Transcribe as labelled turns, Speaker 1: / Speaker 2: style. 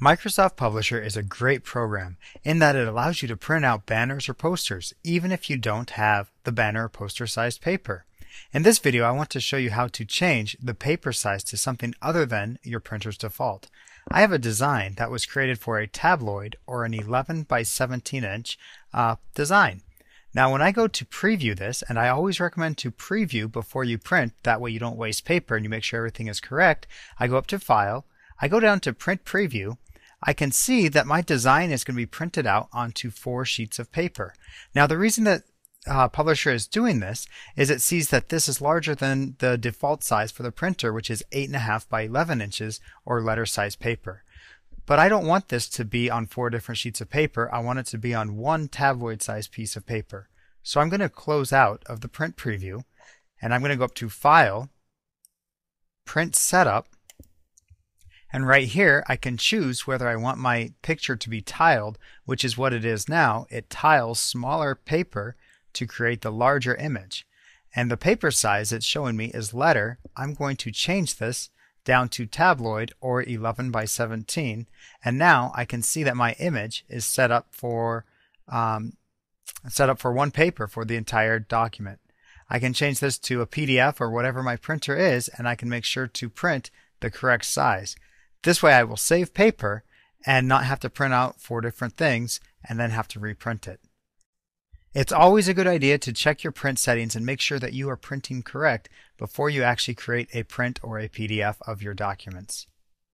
Speaker 1: Microsoft Publisher is a great program in that it allows you to print out banners or posters even if you don't have the banner or poster sized paper. In this video I want to show you how to change the paper size to something other than your printer's default. I have a design that was created for a tabloid or an 11 by 17 inch uh, design. Now when I go to preview this, and I always recommend to preview before you print, that way you don't waste paper and you make sure everything is correct, I go up to File, I go down to Print Preview, I can see that my design is going to be printed out onto four sheets of paper. Now the reason that uh, publisher is doing this is it sees that this is larger than the default size for the printer, which is 8.5 by 11 inches or letter size paper. But I don't want this to be on four different sheets of paper. I want it to be on one tabloid size piece of paper. So I'm going to close out of the print preview and I'm going to go up to File, Print Setup, and right here, I can choose whether I want my picture to be tiled, which is what it is now. It tiles smaller paper to create the larger image. And the paper size it's showing me is letter. I'm going to change this down to tabloid or 11 by 17. And now I can see that my image is set up for um, set up for one paper for the entire document. I can change this to a PDF or whatever my printer is, and I can make sure to print the correct size. This way I will save paper and not have to print out four different things and then have to reprint it. It's always a good idea to check your print settings and make sure that you are printing correct before you actually create a print or a PDF of your documents.